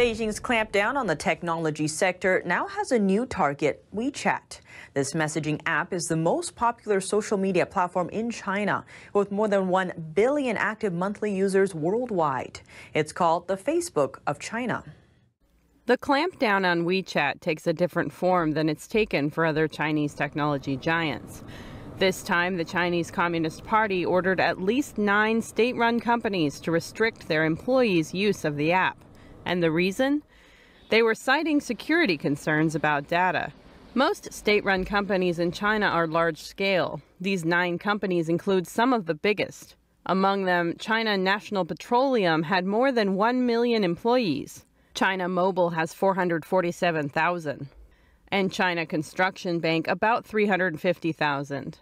Beijing's clampdown on the technology sector now has a new target, WeChat. This messaging app is the most popular social media platform in China, with more than 1 billion active monthly users worldwide. It's called the Facebook of China. The clampdown on WeChat takes a different form than it's taken for other Chinese technology giants. This time, the Chinese Communist Party ordered at least nine state run companies to restrict their employees' use of the app. And the reason? They were citing security concerns about data. Most state-run companies in China are large-scale. These nine companies include some of the biggest. Among them, China National Petroleum had more than 1 million employees. China Mobile has 447,000. And China Construction Bank about 350,000.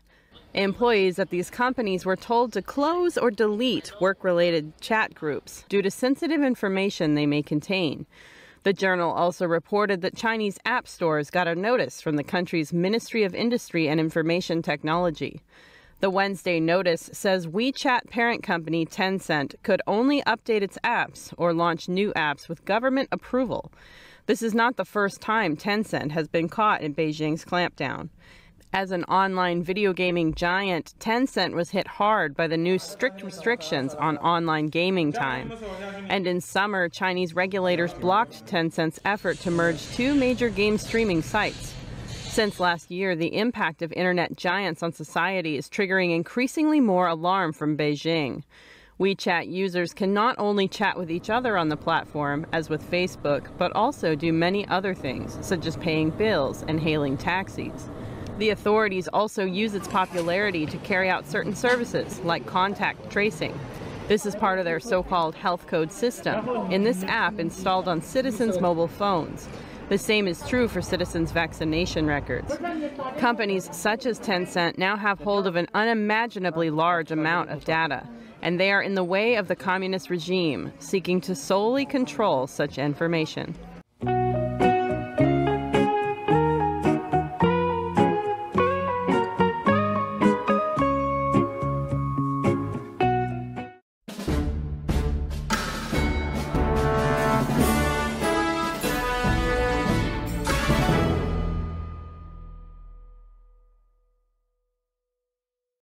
Employees at these companies were told to close or delete work related chat groups due to sensitive information they may contain. The journal also reported that Chinese app stores got a notice from the country's Ministry of Industry and Information Technology. The Wednesday notice says WeChat parent company Tencent could only update its apps or launch new apps with government approval. This is not the first time Tencent has been caught in Beijing's clampdown. As an online video gaming giant, Tencent was hit hard by the new strict restrictions on online gaming time. And in summer, Chinese regulators blocked Tencent's effort to merge two major game streaming sites. Since last year, the impact of internet giants on society is triggering increasingly more alarm from Beijing. WeChat users can not only chat with each other on the platform, as with Facebook, but also do many other things, such as paying bills and hailing taxis. The authorities also use its popularity to carry out certain services, like contact tracing. This is part of their so called health code system, in this app installed on citizens' mobile phones. The same is true for citizens' vaccination records. Companies such as Tencent now have hold of an unimaginably large amount of data, and they are in the way of the communist regime, seeking to solely control such information.